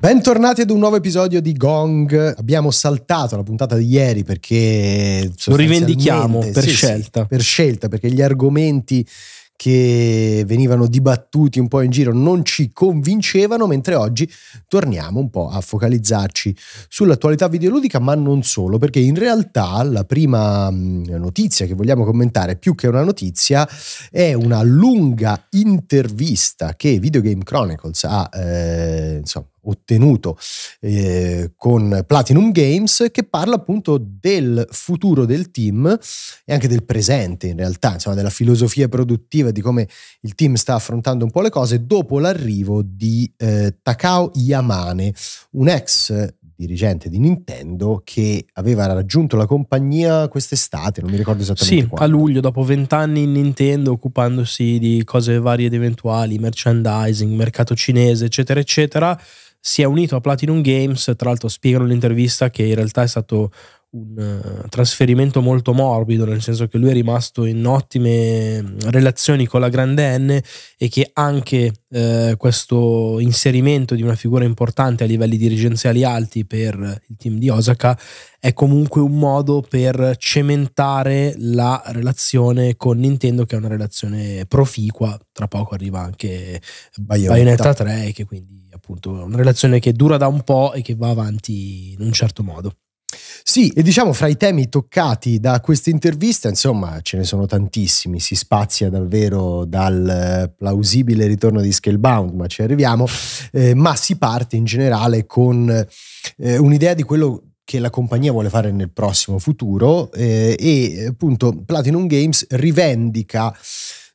Bentornati ad un nuovo episodio di Gong. Abbiamo saltato la puntata di ieri perché lo rivendichiamo per sì, scelta. Sì, per scelta, perché gli argomenti che venivano dibattuti un po' in giro non ci convincevano, mentre oggi torniamo un po' a focalizzarci sull'attualità videoludica, ma non solo, perché in realtà la prima mm, notizia che vogliamo commentare, più che una notizia, è una lunga intervista che Video Game Chronicles ha eh, insomma, ottenuto eh, con Platinum Games che parla appunto del futuro del team e anche del presente in realtà, insomma della filosofia produttiva di come il team sta affrontando un po' le cose dopo l'arrivo di eh, Takao Yamane, un ex dirigente di Nintendo che aveva raggiunto la compagnia quest'estate, non mi ricordo esattamente. Sì, quando. a luglio, dopo vent'anni in Nintendo, occupandosi di cose varie ed eventuali, merchandising, mercato cinese, eccetera, eccetera si è unito a Platinum Games, tra l'altro spiegano in un'intervista che in realtà è stato un eh, trasferimento molto morbido, nel senso che lui è rimasto in ottime mm, relazioni con la grande N e che anche eh, questo inserimento di una figura importante a livelli dirigenziali alti per eh, il team di Osaka è comunque un modo per cementare la relazione con Nintendo, che è una relazione proficua. Tra poco arriva anche Bayonetta, Bayonetta 3, che quindi appunto è una relazione che dura da un po' e che va avanti in un certo modo. Sì, e diciamo fra i temi toccati da questa intervista, insomma, ce ne sono tantissimi, si spazia davvero dal eh, plausibile ritorno di Scalebound, ma ci arriviamo, eh, ma si parte in generale con eh, un'idea di quello che la compagnia vuole fare nel prossimo futuro eh, e appunto Platinum Games rivendica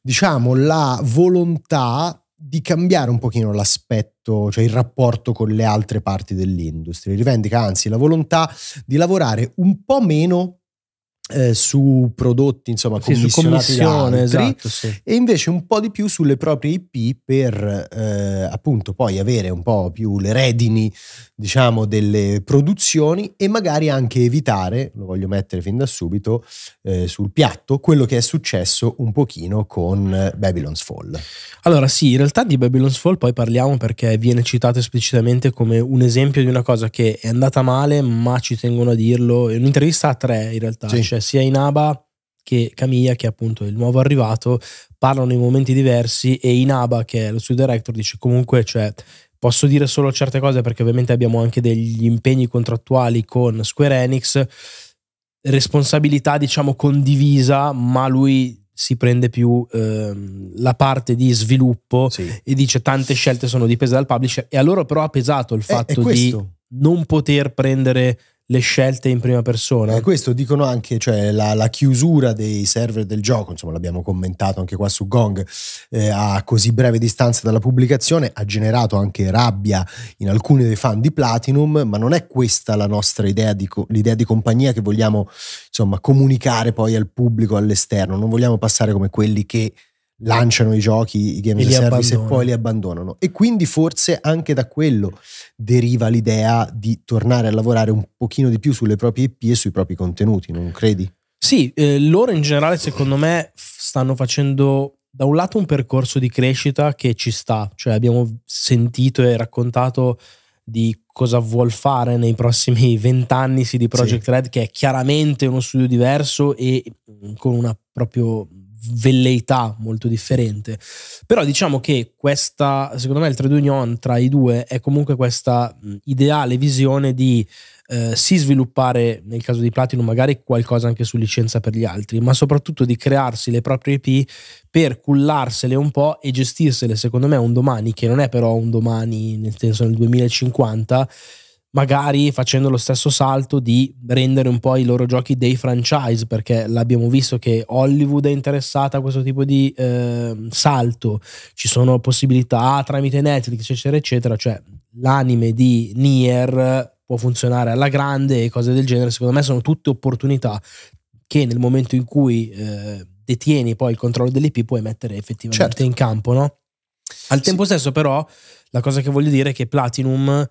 diciamo la volontà di cambiare un pochino l'aspetto, cioè il rapporto con le altre parti dell'industria. Rivendica anzi la volontà di lavorare un po' meno eh, su prodotti, insomma, sì, commissionati su altri, esatto, sì. e invece un po' di più sulle proprie IP per eh, appunto poi avere un po' più le redini, diciamo, delle produzioni e magari anche evitare, lo voglio mettere fin da subito eh, sul piatto, quello che è successo un pochino con eh, Babylon's Fall. Allora, sì, in realtà di Babylon's Fall poi parliamo perché viene citato esplicitamente come un esempio di una cosa che è andata male, ma ci tengono a dirlo, è un'intervista a tre in realtà, sì. cioè cioè sia Inaba che Camilla, che è appunto il nuovo arrivato, parlano in momenti diversi e Inaba, che è lo studio director, dice comunque, cioè, posso dire solo certe cose perché ovviamente abbiamo anche degli impegni contrattuali con Square Enix, responsabilità diciamo condivisa, ma lui si prende più ehm, la parte di sviluppo sì. e dice tante scelte sono dipese dal publisher e a loro però ha pesato il fatto è, è di non poter prendere le scelte in prima persona. eh, questo dicono anche, cioè la, la, chiusura dei server del gioco, insomma l'abbiamo commentato anche qua su Gong, eh, a così breve distanza dalla pubblicazione ha generato anche rabbia in alcuni dei fan di Platinum, ma non è questa la nostra idea di, co- l'idea di compagnia che vogliamo insomma comunicare poi al pubblico, all'esterno, non vogliamo passare come quelli che lanciano i giochi, i game as a service e poi li abbandonano. E quindi forse anche da quello deriva l'idea di tornare a lavorare un pochino di più sulle proprie IP e sui propri contenuti, non credi? Sì, eh, loro in generale secondo me stanno facendo da un lato un percorso di crescita che ci sta, cioè abbiamo sentito e raccontato di cosa vuol fare nei prossimi vent'anni CD Projekt sì. Red, che è chiaramente uno studio diverso e mm, con una proprio velleità molto differente. Però diciamo che questa, secondo me il trade union tra i due è comunque questa ideale visione di eh, si sviluppare, nel caso di Platinum, magari qualcosa anche su licenza per gli altri, ma soprattutto di crearsi le proprie IP per cullarsele un po' e gestirsele, secondo me, un domani, che non è però un domani, nel senso nel 2050 magari facendo lo stesso salto di rendere un po' i loro giochi dei franchise, perché l'abbiamo visto che Hollywood è interessata a questo tipo di eh, salto, ci sono possibilità tramite Netflix, eccetera, eccetera, cioè l'anime di Nier può funzionare alla grande e cose del genere, secondo me sono tutte opportunità che nel momento in cui eh, detieni poi il controllo dell'IP puoi mettere effettivamente certo. in campo, no? Al tempo stesso però la cosa che voglio dire è che Platinum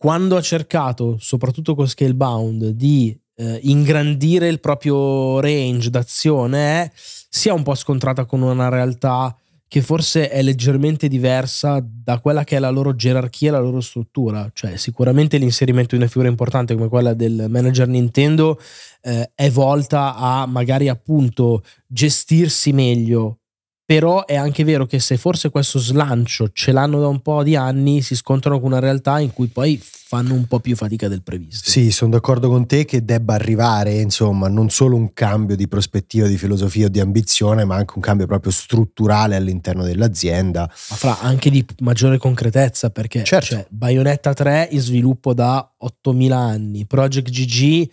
quando ha cercato, soprattutto con Scalebound, di eh, ingrandire il proprio range d'azione, si è un po' scontrata con una realtà che forse è leggermente diversa da quella che è la loro gerarchia e la loro struttura. Cioè, sicuramente l'inserimento di una figura importante come quella del manager Nintendo eh, è volta a magari appunto gestirsi meglio però è anche vero che se forse questo slancio ce l'hanno da un po' di anni, si scontrano con una realtà in cui poi fanno un po' più fatica del previsto. Sì, sono d'accordo con te che debba arrivare, insomma, non solo un cambio di prospettiva, di filosofia o di ambizione, ma anche un cambio proprio strutturale all'interno dell'azienda. Ma fra anche di maggiore concretezza, perché certo. cioè, Bayonetta 3 in sviluppo da 8.000 anni, Project GG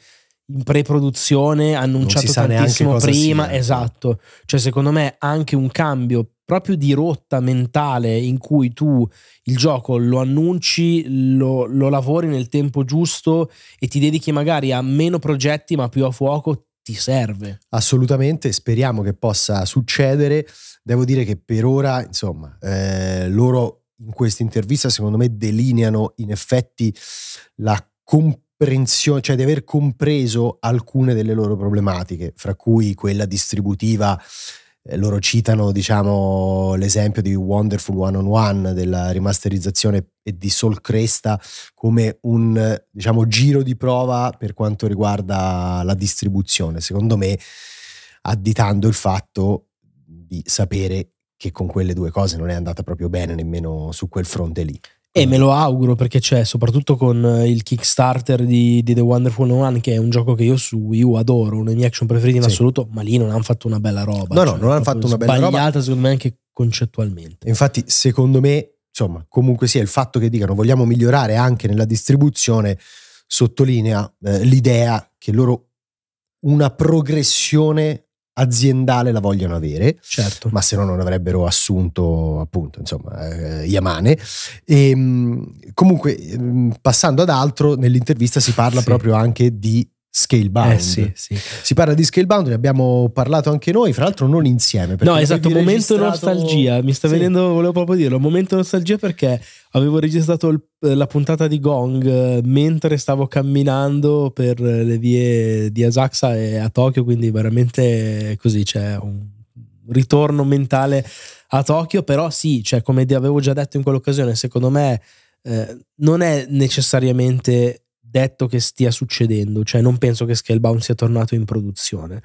in pre-produzione, annunciato tantissimo prima, sia. Eh. esatto. Cioè secondo me anche un cambio proprio di rotta mentale in cui tu il gioco lo annunci, lo, lo lavori nel tempo giusto e ti dedichi magari a meno progetti ma più a fuoco, ti serve. Assolutamente, speriamo che possa succedere. Devo dire che per ora, insomma, eh, loro in questa intervista secondo me delineano in effetti la complessità comprensione, cioè di aver compreso alcune delle loro problematiche, fra cui quella distributiva. Eh, loro citano diciamo, l'esempio di Wonderful One on One della rimasterizzazione e di Sol Cresta come un diciamo, giro di prova per quanto riguarda la distribuzione, secondo me additando il fatto di sapere che con quelle due cose non è andata proprio bene nemmeno su quel fronte lì. E me lo auguro perché c'è, soprattutto con eh, il Kickstarter di, di The Wonderful One, che è un gioco che io su Wii U adoro, uno dei miei action preferiti in sì. assoluto, ma lì non hanno fatto una bella roba. No, cioè, no, non hanno fatto una bella roba. sbagliata secondo me anche concettualmente. Infatti, secondo me, insomma, comunque sia il fatto che dicano vogliamo migliorare anche nella distribuzione sottolinea eh, l'idea che loro una progressione aziendale la vogliono avere, certo. ma se no non avrebbero assunto appunto insomma eh, Yamane. E, ehm, comunque ehm, passando ad altro, nell'intervista si parla sì. proprio anche di Scalebound. Eh sì, sì. Si parla di scale bound, ne abbiamo parlato anche noi, fra l'altro non insieme. No, esatto, momento registrato... nostalgia, mi sta sì. venendo, volevo proprio dirlo, momento nostalgia perché avevo registrato il, eh, la puntata di Gong eh, mentre stavo camminando per le vie di Asakusa e a Tokyo, quindi veramente così c'è un ritorno mentale a Tokyo, però sì, cioè come avevo già detto in quell'occasione, secondo me eh, non è necessariamente detto che stia succedendo, cioè non penso che Scalebound sia tornato in produzione.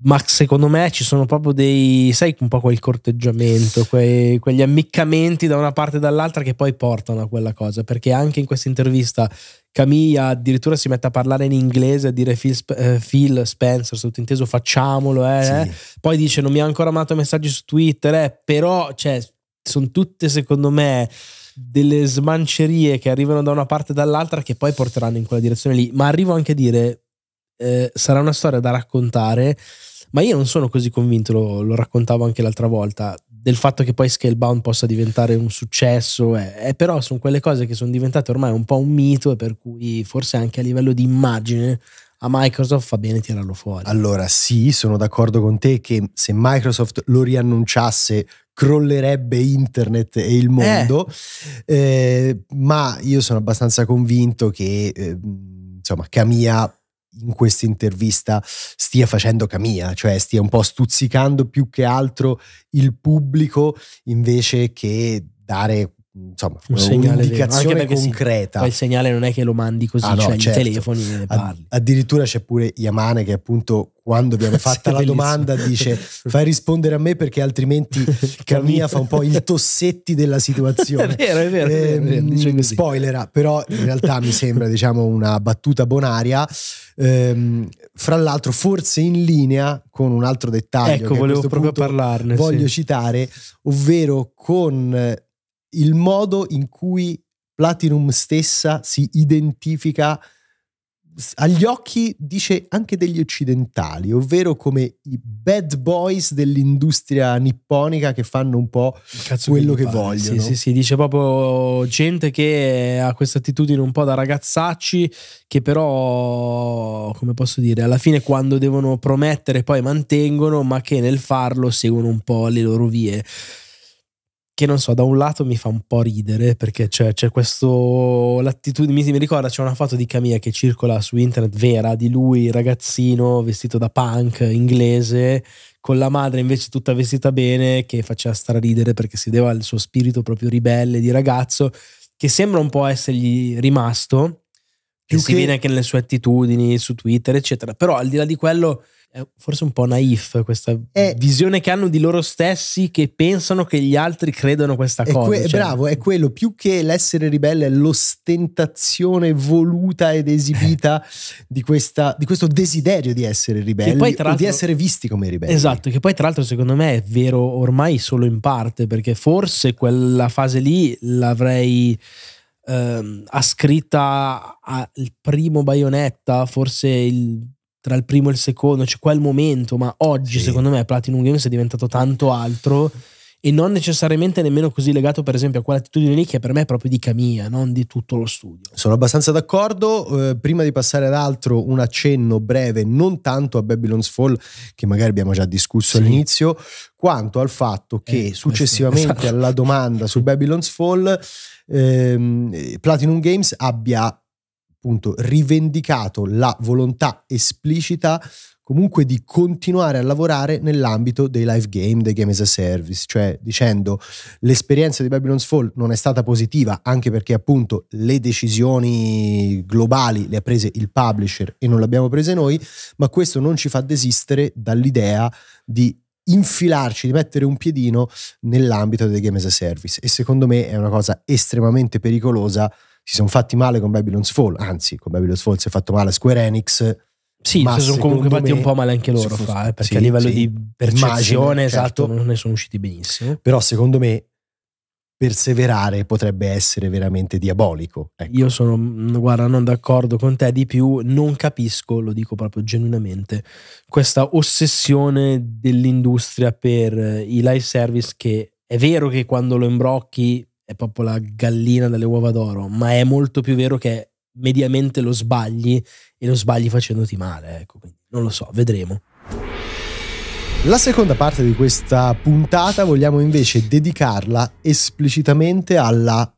Ma secondo me ci sono proprio dei, sai, un po' quel corteggiamento, quei, quegli ammiccamenti da una parte e dall'altra che poi portano a quella cosa. Perché anche in questa intervista Camilla addirittura si mette a parlare in inglese, a dire Phil, eh, Phil Spencer, sottinteso facciamolo, eh, sì. eh. poi dice non mi ha ancora mandato messaggi su Twitter, eh, però cioè, sono tutte secondo me delle smancerie che arrivano da una parte e dall'altra che poi porteranno in quella direzione lì. Ma arrivo anche a dire, eh, sarà una storia da raccontare, ma io non sono così convinto, lo, lo raccontavo anche l'altra volta, del fatto che poi Scalebound possa diventare un successo, eh, eh, però sono quelle cose che sono diventate ormai un po' un mito e per cui forse anche a livello di immagine a Microsoft fa bene tirarlo fuori. Allora sì, sono d'accordo con te che se Microsoft lo riannunciasse crollerebbe internet e il mondo, eh. Eh, ma io sono abbastanza convinto che eh, insomma Camia in questa intervista stia facendo Camia, cioè stia un po' stuzzicando più che altro il pubblico invece che dare insomma, un eh, segnale un'indicazione concreta. Sì, il segnale non è che lo mandi così, ah, no, cioè certo. telefoni e ne parli. addirittura c'è pure Yamane che appunto quando viene fatta la domanda dice fai rispondere a me perché altrimenti Camilla fa un po' il tossetti della situazione. è vero, è vero. Eh, è vero, diciamo però in realtà mi sembra diciamo una battuta bonaria. Ehm, fra l'altro forse in linea con un altro dettaglio ecco, volevo proprio parlarne voglio sì. citare ovvero con il modo in cui Platinum stessa si identifica agli occhi, dice, anche degli occidentali, ovvero come i bad boys dell'industria nipponica che fanno un po' quello che, che vogliono. Sì, sì, sì, dice proprio gente che ha questa attitudine un po' da ragazzacci, che però, come posso dire, alla fine quando devono promettere poi mantengono, ma che nel farlo seguono un po' le loro vie che non so, da un lato mi fa un po' ridere perché c'è, c'è questo l'attitudine, mi, mi ricorda c'è una foto di Camilla che circola su internet vera di lui ragazzino vestito da punk inglese con la madre invece tutta vestita bene che faceva straridere perché si deva al suo spirito proprio ribelle di ragazzo che sembra un po' essergli rimasto più che si vede anche nelle sue attitudini su Twitter eccetera, però al di là di quello è forse un po' naif questa è, visione che hanno di loro stessi che pensano che gli altri credano questa cosa. Que- cioè. Bravo, è quello più che l'essere ribelle è l'ostentazione voluta ed esibita eh. di, questa, di, questo desiderio di essere ribelli e di essere visti come ribelli. Esatto, che poi tra l'altro secondo me è vero ormai solo in parte perché forse quella fase lì l'avrei ehm, ascritta al primo Baionetta, forse il tra il primo e il secondo, c'è cioè quel momento, ma oggi sì. secondo me Platinum Games è diventato tanto altro e non necessariamente nemmeno così legato per esempio a quell'attitudine lì che per me è proprio di Camilla, non di tutto lo studio. Sono abbastanza d'accordo, eh, prima di passare ad altro un accenno breve non tanto a Babylon's Fall che magari abbiamo già discusso sì. all'inizio, quanto al fatto che eh, eh successivamente esatto. alla domanda su Babylon's Fall ehm, Platinum Games abbia appunto rivendicato la volontà esplicita comunque di continuare a lavorare nell'ambito dei live game, dei game as a service, cioè dicendo l'esperienza di Babylon's Fall non è stata positiva anche perché appunto le decisioni globali le ha prese il publisher e non le abbiamo prese noi, ma questo non ci fa desistere dall'idea di infilarci, di mettere un piedino nell'ambito dei game as a service e secondo me è una cosa estremamente pericolosa si sono fatti male con Babylon's Fall, anzi con Babylon's Fall si è fatto male a Square Enix. Sì, ma si sono comunque fatti un po' male anche loro, fu- fa, eh, perché sì, a livello sì, di percezione, immagino, esatto, certo. non ne sono usciti benissimo. Però secondo me perseverare potrebbe essere veramente diabolico. Ecco. Io sono, guarda, non d'accordo con te di più, non capisco, lo dico proprio genuinamente, questa ossessione dell'industria per i live service che è vero che quando lo imbrocchi è proprio la gallina dalle uova d'oro, ma è molto più vero che mediamente lo sbagli e lo sbagli facendoti male, ecco, non lo so, vedremo. La seconda parte di questa puntata vogliamo invece dedicarla esplicitamente alla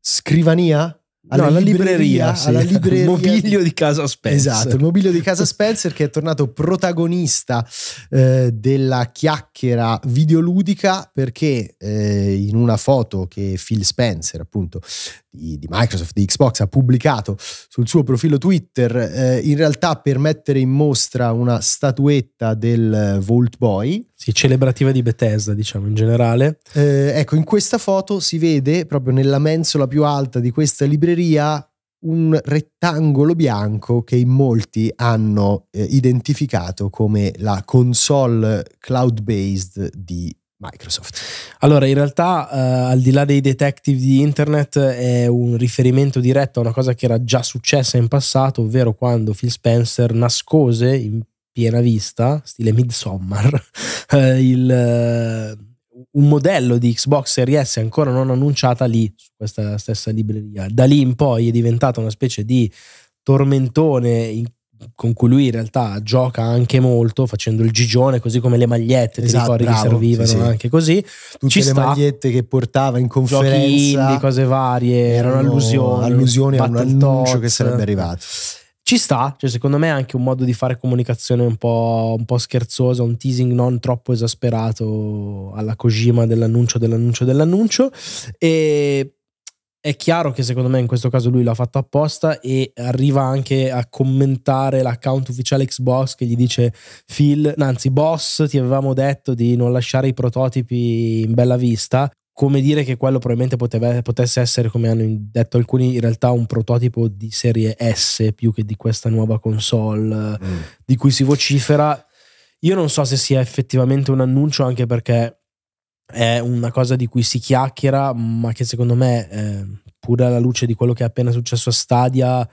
scrivania alla, no, alla libreria, libreria, sì. alla libreria. mobilio di casa Spencer. Esatto, il mobilio di casa Spencer che è tornato protagonista eh, della chiacchiera videoludica perché eh, in una foto che Phil Spencer, appunto, di, di, Microsoft, di Xbox, ha pubblicato sul suo profilo Twitter, eh, in realtà per mettere in mostra una statuetta del eh, Vault Boy, sì, celebrativa di Bethesda, diciamo in generale. Eh, ecco, in questa foto si vede proprio nella mensola più alta di questa libreria un rettangolo bianco che in molti hanno eh, identificato come la console cloud-based di Microsoft. Allora, in realtà, eh, al di là dei detective di internet, è un riferimento diretto a una cosa che era già successa in passato, ovvero quando Phil Spencer nascose in piena vista, stile Midsommar, eh, il, eh, un modello di Xbox Series S ancora non annunciata lì, su questa stessa libreria. Da lì in poi è diventata una specie di tormentone in, con cui lui in realtà gioca anche molto facendo il gigione così come le magliette esatto, ti ricordi bravo, che servivano sì, sì. anche così tutte Ci le sta. magliette che portava in conferenza giochi indie, cose varie erano, erano allusioni allusioni a un annuncio che sarebbe arrivato ci sta, cioè secondo me è anche un modo di fare comunicazione un po', un po scherzosa, un teasing non troppo esasperato alla Kojima dell'annuncio, dell'annuncio, dell'annuncio. E è chiaro che secondo me in questo caso lui l'ha fatto apposta e arriva anche a commentare l'account ufficiale Xbox che gli dice Phil, anzi Boss, ti avevamo detto di non lasciare i prototipi in bella vista, come dire che quello probabilmente poteva, potesse essere, come hanno detto alcuni, in realtà un prototipo di serie S più che di questa nuova console mm. di cui si vocifera. Io non so se sia effettivamente un annuncio, anche perché è una cosa di cui si chiacchiera, ma che secondo me, eh, pure alla luce di quello che è appena successo a Stadia,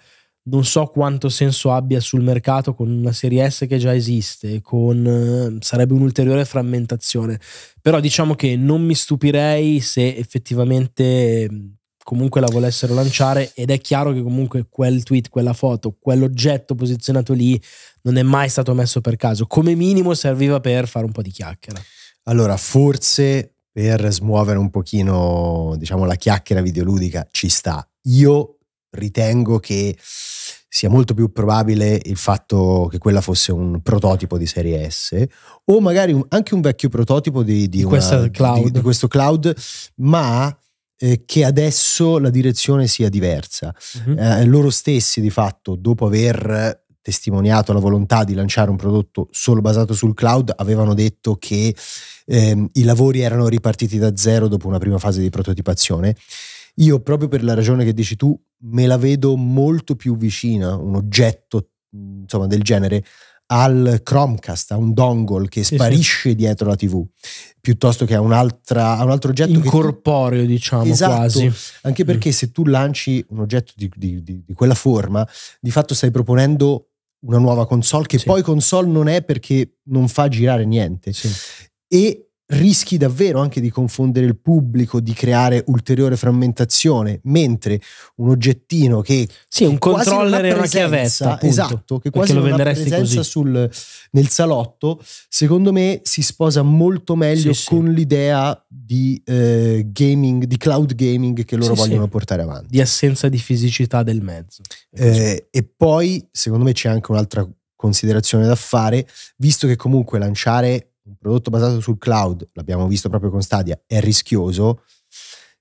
non so quanto senso abbia sul mercato con una serie S che già esiste, con, eh, sarebbe un'ulteriore frammentazione. Però diciamo che non mi stupirei se effettivamente ehm, comunque la volessero lanciare ed è chiaro che comunque quel tweet, quella foto, quell'oggetto posizionato lì non è mai stato messo per caso. Come minimo serviva per fare un po' di chiacchiera. Allora, forse per smuovere un pochino, diciamo, la chiacchiera videoludica ci sta. Io ritengo che sia molto più probabile il fatto che quella fosse un prototipo di serie S o magari un, anche un vecchio prototipo di, di, una, cloud. di questo cloud, ma eh, che adesso la direzione sia diversa. Uh-huh. Eh, loro stessi di fatto, dopo aver testimoniato la volontà di lanciare un prodotto solo basato sul cloud, avevano detto che ehm, i lavori erano ripartiti da zero dopo una prima fase di prototipazione io proprio per la ragione che dici tu, me la vedo molto più vicina, un oggetto insomma, del genere, al Chromecast, a un dongle che sparisce sì, sì. dietro la TV, piuttosto che a, a un altro oggetto. Incorporeo, tu... diciamo esatto. quasi. Anche perché mm. se tu lanci un oggetto di, di, di, di, quella forma, di fatto stai proponendo una nuova console che sì. poi console non è perché non fa girare niente. E rischi davvero anche di confondere il pubblico, di creare ulteriore frammentazione, mentre un oggettino che sì, un controller e una chiavetta, appunto, esatto, che quasi lo non presenza sul, nel salotto, secondo me si sposa molto meglio sì, con sì. l'idea di eh, gaming, di cloud gaming che loro sì, vogliono portare avanti. Di assenza di fisicità del mezzo. Eh, e poi, secondo me c'è anche un'altra considerazione da fare, visto che comunque lanciare un prodotto basato sul cloud, l'abbiamo visto proprio con Stadia, è rischioso,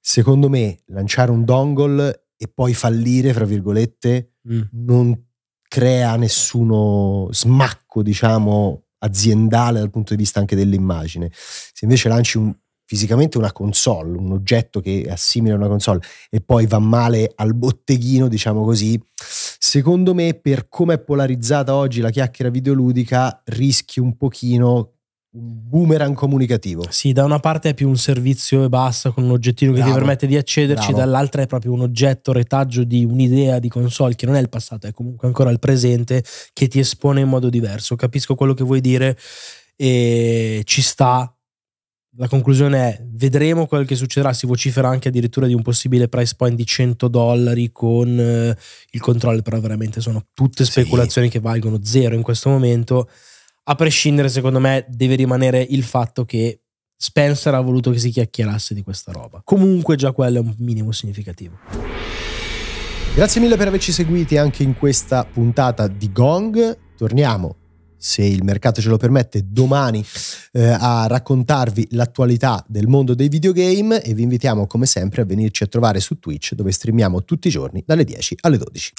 secondo me lanciare un dongle e poi fallire, fra virgolette, mm. non crea nessuno smacco, diciamo, aziendale dal punto di vista anche dell'immagine. Se invece lanci un, fisicamente una console, un oggetto che è a una console e poi va male al botteghino, diciamo così, secondo me per come è polarizzata oggi la chiacchiera videoludica rischi un pochino un boomerang comunicativo. Sì, da una parte è più un servizio e basta, con un oggettino che bravo, ti permette di accederci, bravo. dall'altra è proprio un oggetto, retaggio di un'idea di console che non è il passato, è comunque ancora il presente, che ti espone in modo diverso. Capisco quello che vuoi dire e ci sta. La conclusione è, vedremo quel che succederà, si vocifera anche addirittura di un possibile price point di 100 dollari con eh, il controllo, però veramente sono tutte speculazioni sì. che valgono zero in questo momento a prescindere, secondo me, deve rimanere il fatto che Spencer ha voluto che si chiacchierasse di questa roba. Comunque già quello è un minimo significativo. Grazie mille per averci seguiti anche in questa puntata di Gong. Torniamo, se il mercato ce lo permette, domani eh, a raccontarvi l'attualità del mondo dei videogame e vi invitiamo come sempre a venirci a trovare su Twitch dove streamiamo tutti i giorni dalle 10 alle 12.